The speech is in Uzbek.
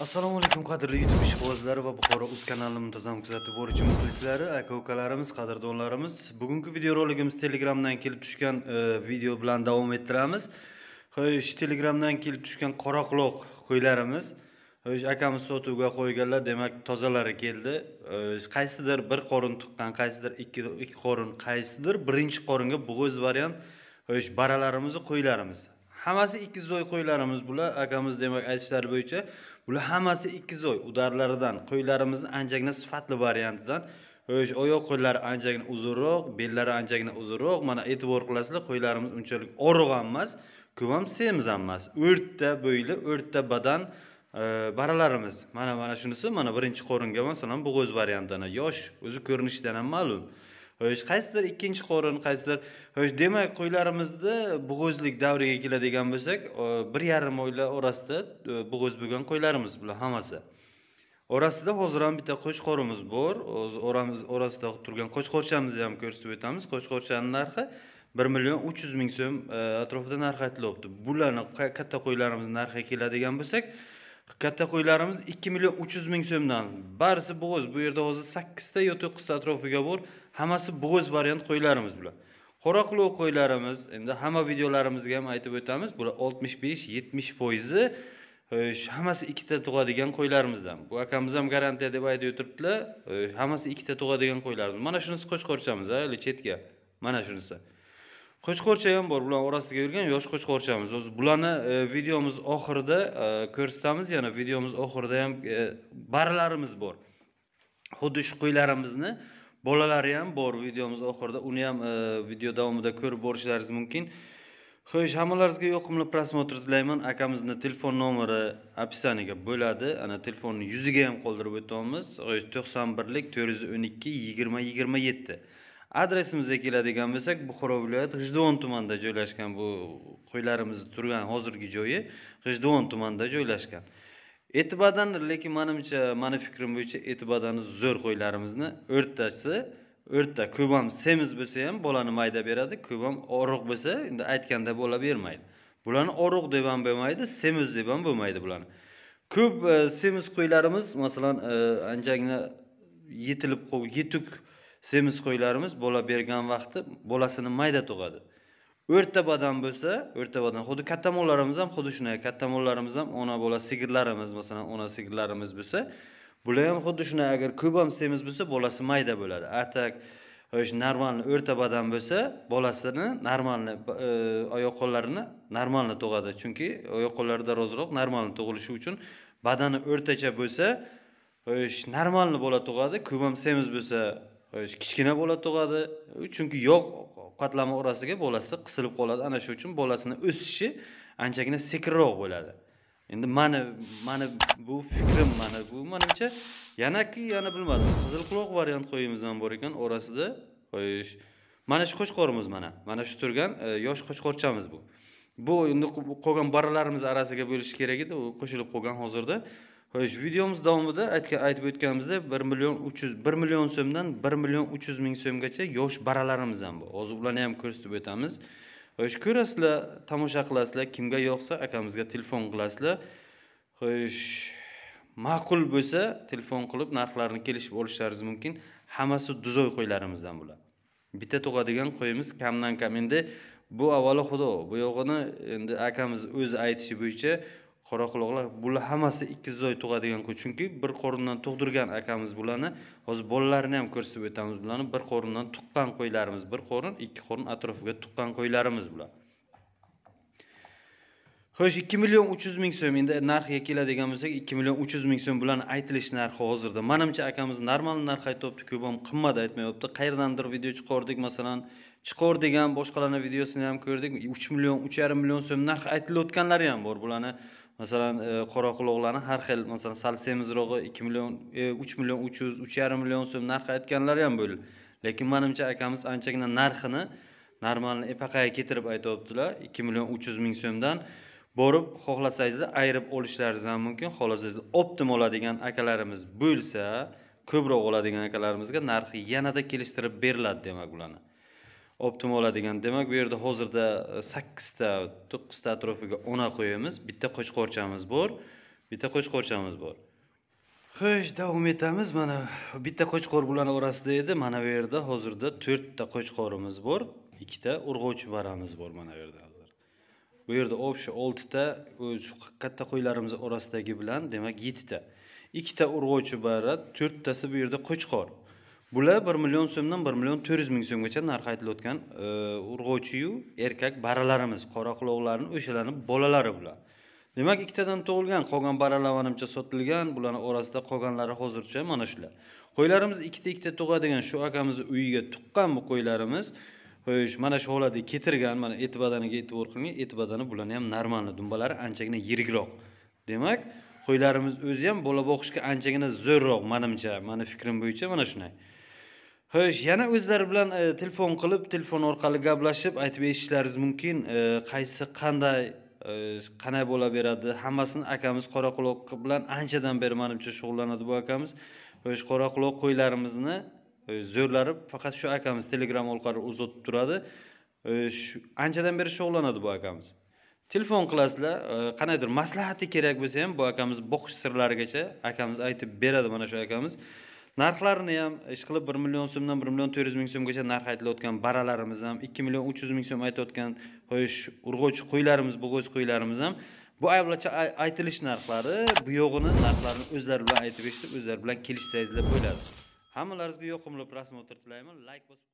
assalomu alaykum qadrli youtube ishqibozlari va buxoro uz kanalini muntazam kuzatib boruvchi muxlislari aka ukalarimiz qadrdonlarimiz bugungi videoroligimiz telegramdan kelib tushgan e, video bilan davom ettiramiz xo'sh telegramdan kelib tushgan qora qo'ylarimiz o'sha akamiz sotuvga qo'yganlar demak tozalari keldi qaysidir bir qorin tuqqan qaysidir ikki ikki qorin qaysidir birinchi qoringa bo'g'iz variant o'sha baralarimizni qo'ylarimiz hammasi ikkizoy qo'ylarimiz bular akamiz demak aytishlari bo'yicha bular hammasi ikkizoy udarlaridan qo'ylarimizni anchagina sifatli variantidan o'sha oyoq qo'llari anchagina uzunroq bellari anchagina uzunroq mana e'tibor qilasizlar qo'ylarimiz unchalik oriq ham emas ko'p ham semiz ham emas o'rta bo'yli o'rta badan e, baralarimiz mana mana shunisi mana birinchi qoringa masalan bo'g'oz variantidan yosh o'zi ko'rinishidan ham ma'lum xo'sh qaysidir ikkinchi qorin qaysidir xo'sh demak qo'ylarimizni bug'o'zlik davriga keladigan bo'lsak bir yarim oylar orasida e, bug'o'z bo'lgan qo'ylarimiz bular hammasi orasida hozir ham bitta qo'chqorimiz bor oramiz orasida turgan qo'chqorchamizni ham ko'rsatib o'tamiz qo'chqorchani narxi bir million uch yuz ming so'm e, atrofida narxi aytilyapti bularni katta qo'ylarimizni narxiga keladigan bo'lsak katta qo'ylarimiz ikki million uch yuz ming so'mdan barisi bo'g'oz bu yerda hozir sakkizta yo to'qqizta atrofiga bor hammasi bo'g'oz variant qo'ylarimiz bular qora quloq qo'ylarimiz endi hamma videolarimizga ham aytib o'tamiz bular oltmish besh yetmish foizi e, hammasi ikkita tug'adigan qo'ylarimizdan bu akamiz ham garantiya deb aytib o'tiribdilar e, hammasi ikkita tug'adigan qo'ylarimiz mana shunisi qo'chqorchamiz a chetga mana shunisi qo'chqo'rcha ham bor bular orasiga yurgan yosh qo'chqo'rchamiz o'zi bularni e, videomiz oxirida e, ko'rsatamiz yana videomiz oxirida ham e, barlarimiz bor xuddi shu qo'ylarimizni bolalari ham bor videomiz oxirida uni ham video davomida ko'rib borishlaringiz mumkin xo'sh hammalaringizga yoqimli prosmotr tilayman akamizni telefon nomeri описаниеga bo'ladi ana telefonni yuziga ham qoldirib o'tamiz to'qson birlik to'rt yuz o'n ikki yigirma yigirma yetti adresimizga keladigan bo'lsak buxoro viloyati g'ijduvon tumanida joylashgan bu qo'ylarimiz turgan hozirgi joyi g'ijduvon tumanida joylashgan e'tibordan lekin manimcha mani fikrim bo'yicha e'tibordan zo'r qo'ylarimizni o'rtasi o'rta ko'p ham semiz bo'lsa ham bolani mayda beradi ko'p ham oriq bo'lsa endi aytganda bo'la bermaydi bularni oriq deb ham bo'lmaydi semiz deb ham bo'lmaydi bularni ko'p e, semiz qo'ylarimiz masalan e, anchagina yetilib yetuk semiz qo'ylarimiz bola bergan vaqti bolasini mayda tug'adi o'rta badan bo'lsa o'rta badan xuddi katta mollarimiz ham xuddi shunday katta mollarimiz ham ona bola sigirlarimiz masalan ona sigirlarimiz bo'lsa bular ham xuddi shunday agar ko'p ham semiz bo'lsa bolasi mayda bo'ladi atak o'sha normalni o'rta badan bo'lsa bolasini normalni e, oyoq qo'llarini normalni tug'adi chunki oyoq qo'llari darozroq normalni tug'ilishi uchun badani o'rtacha bo'lsa o'sha normalni bola tug'adi ko'p ham semiz bo'lsa kichkina bola tug'adi chunki yog' qatlami orasiga bolasi qisilib qoladi ana shu uchun bolasini o'sishi anchagina sekinroq bo'ladi endi mani mani bu fikrim mana bu manimcha yanaki yana bilmadim qizilquloq variant qo'yimiz ham bor ekan orasida xo'sh mana shu qo'chqorimiz mana mana shu turgan e, yosh qo'chqorchamiz bu bu endi qolgan barralarimiz orasiga bo'lishi kerak edi u qo'shilib qolgan hozirda xo'sh videomiz davomida aytgan aytib o'tganimizdek bir million uch yuz bir million so'mdan bir million uch yuz ming so'mgacha yosh baralarimiz ham bor hozir ularni ham ko'rsatib o'tamiz xo'sh ko'rasizlar tomosha qilasizlar kimga yoqsa akamizga telefon qilasizlar xo'sh ma'qul bo'lsa telefon qilib narxlarini kelishib olishlaringiz mumkin hammasi duzoy qo'ylarimizdan bular bitta tug'adigan qo'yimiz kamdan kam endi bu avvalo xudo bu yog'ini endi akamiz o'zi aytishi bo'yicha qoraquloqlar bular hammasi ikkizoy tug'adigan qo'y chunki bir qorindan tug'dirgan akamiz bularni hozir bolalarini ham ko'rsatib o'tamiz bularni bir qorindan tuqqan qo'ylarimiz bir qorin ikki qorin atrofiga tuqqan qo'ylarimiz bular xo'sh ikki million uch yuz ming so'm endi narxiga keladigan bo'lsak ikki million uch yuz ming so'm bularni aytilish narxi hozirda manimcha akamiz normal narx aytyapti ko'p ham qimmat aytmayapti qayerdandir video chiqardik masalan chiqor degan boshqalarni videosini ham ko'rdik uch million uch yarim million so'm narx aytilayotganlari ham bor bularni masalan e, qoraquloqlarni har xil masalan sal semizrog'i ikki million e, uch million uch yuz uch yarim million so'm narxi aytganlari ham bo'ldi lekin manimcha akamiz anchagina narxini normalni epaqaga keltirib aytyaptilar ikki million uch yuz ming so'mdan borib xohlasangiz ayirib olishlaringiz ham mumkin xohlasangiz optim oladigan akalarimiz bo'lsa ko'proq oladigan akalarimizga narxi yanada kelishtirib beriladi demak ularni olib oladigan demak bu yerda hozirda e, sakkizta to'qqizta atrofiga ona qo'yamiz bitta qo'chqorchamiz bor bitta qo'chqorchamiz bor xo'sh davom etamiz mana bitta qo'chqor bularni orasida edi mana bu yerda hozirda to'rtta qo'chqorimiz bor ikkita urg'ovchi varamiz bor mana bu yerda bu yerda общий oltita shu katta qo'ylarimiz orasidagi bilan demak yettita ikkita urg'ovchi bara to'rttasi bu yerda qo'chqor bular bir million so'mdan bir million to'rt yuz ming so'mgacha narxi aytilayotgan e, urg'ovchiyu erkak baralarimiz qora quloqlarni o'shalarni bolalari bular demak ikkitadan tug'ilgan qolgan baralar manimcha sotilgan bularni orasida qolganlari hozircha mana shular qo'ylarimiz ikkita ikkita tug'adigan shu akamizni uyiga tuqqan bu qo'ylarimiz xo'sh mana shu holatda ketirgan mana eti badaniga e'tibor qiling eti badani bularni ham normalni dumbalari anchagina yirikroq demak qo'ylarimiz o'zi ham bola boqishga anchagina zo'rroq manimcha mani fikrim bo'yicha mana shunday xo'sh yana o'zlari bilan e, telefon qilib telefon orqali gaplashib aytib eshitishlaringiz mumkin e, qaysi qanday e, qanday bo'laveradi hammasini akamiz qoraquloq bilan anchadan beri manimcha shug'ullanadi bu akamiz xo'sh qoraquloq qo'ylarimizni zo'rlarib faqat shu akamiz telegram orqali uzatib turadi anchadan beri shug'ullanadi bu akamiz telefon qilasizlar qandaydir maslahati kerak bo'lsa ham bu akamiz boqish sirlarigacha akamiz aytib beradi mana shu akamiz narxlarini ham ishqilib bir million so'mdan bir million to'rt yuz ming so'mgacha narx aytilayotgan baralarimiz ham ikki million uch yuz ming so'm aytayotgan qo'yish urg'ochi qo'ylarimiz bo'g'oz qo'ylarimiz ham bu aytilish narxlari bu yo'g'ini narxlarini o'zlari bilan aytib eshitib o'zlari bilan kelishsangizlar bo'ladi hammalaringizga yoqimli просмотр tilayman layk bosib